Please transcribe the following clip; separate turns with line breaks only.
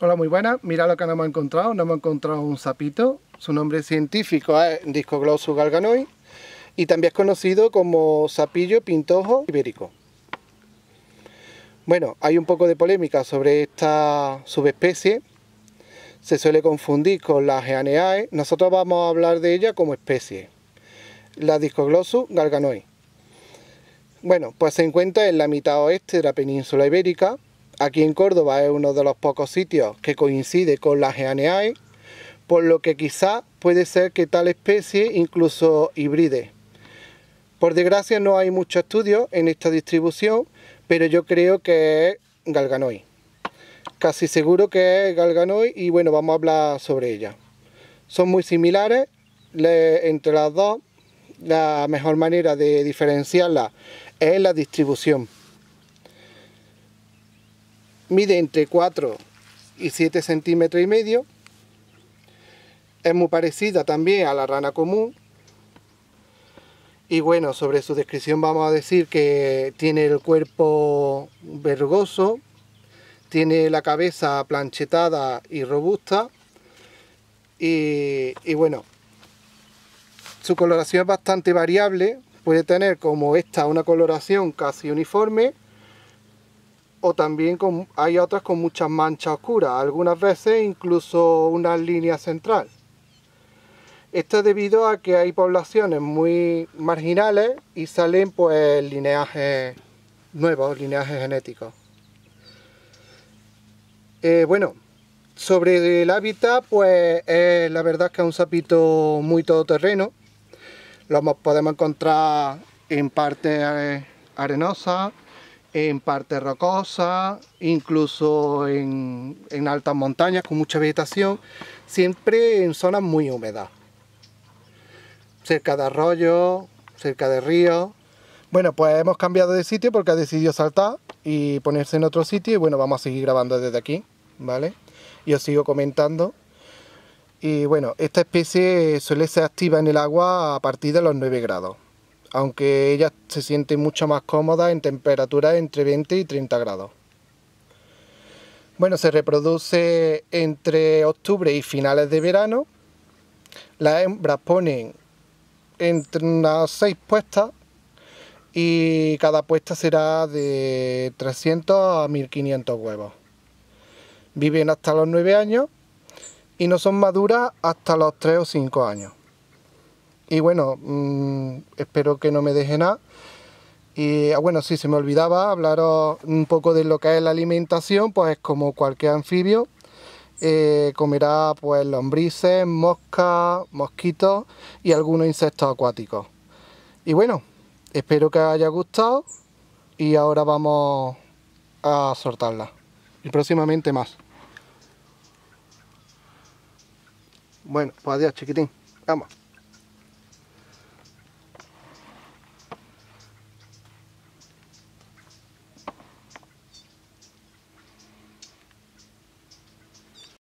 Hola, muy buenas. Mira lo que nos hemos encontrado. Nos hemos encontrado un sapito. Su nombre científico es ¿eh? Discoglossus galganoi y también es conocido como sapillo pintojo ibérico. Bueno, hay un poco de polémica sobre esta subespecie. Se suele confundir con la Geaneae. Nosotros vamos a hablar de ella como especie. La Discoglossus galganoi. Bueno, pues se encuentra en la mitad oeste de la península ibérica Aquí en Córdoba es uno de los pocos sitios que coincide con la Geaneae, por lo que quizá puede ser que tal especie incluso híbride. Por desgracia no hay mucho estudio en esta distribución, pero yo creo que es Galganoi. Casi seguro que es Galganoi y bueno, vamos a hablar sobre ella. Son muy similares entre las dos. La mejor manera de diferenciarla es la distribución. Mide entre 4 y 7 centímetros y medio. Es muy parecida también a la rana común. Y bueno, sobre su descripción vamos a decir que tiene el cuerpo vergoso. tiene la cabeza planchetada y robusta. y bueno, su coloración es bastante variable, puede tener como esta una coloración casi uniforme o también hay otras con muchas manchas oscuras, algunas veces incluso una línea central. Esto es debido a que hay poblaciones muy marginales y salen pues lineajes nuevos, lineajes genéticos. Eh, bueno, sobre el hábitat, pues la verdad es que es un sapito muy todoterreno. Lo podemos encontrar en partes arenosas, en partes rocosas, incluso en, altas montañas con mucha vegetación, siempre en zonas muy húmedas, cerca de arroyos, cerca de ríos. Bueno, pues hemos cambiado de sitio porque ha decidido saltar y ponerse en otro sitio y bueno, vamos a seguir grabando desde aquí, ¿vale? Y os sigo comentando. Y bueno, esta especie suele ser activa en el agua a partir de los 9 grados aunque ella se siente mucho más cómoda en temperaturas entre 20 y 30 grados. Bueno, se reproduce entre octubre y finales de verano. Las hembras ponen entre unas 6 puestas y cada puesta será de 300 a 1500 huevos. Viven hasta los 9 años y no son maduras hasta los 3 o 5 años. Y bueno, mm, espero que no me deje nada. Y ah, bueno, si se me olvidaba hablaros un poco de lo que es la alimentación, pues es como cualquier anfibio, eh, comerá pues lombrices, moscas, mosquitos y algunos insectos acuáticos. Y bueno, espero que os haya gustado y ahora vamos a soltarla. Y próximamente más. Bueno, pues adiós chiquitín. Vamos.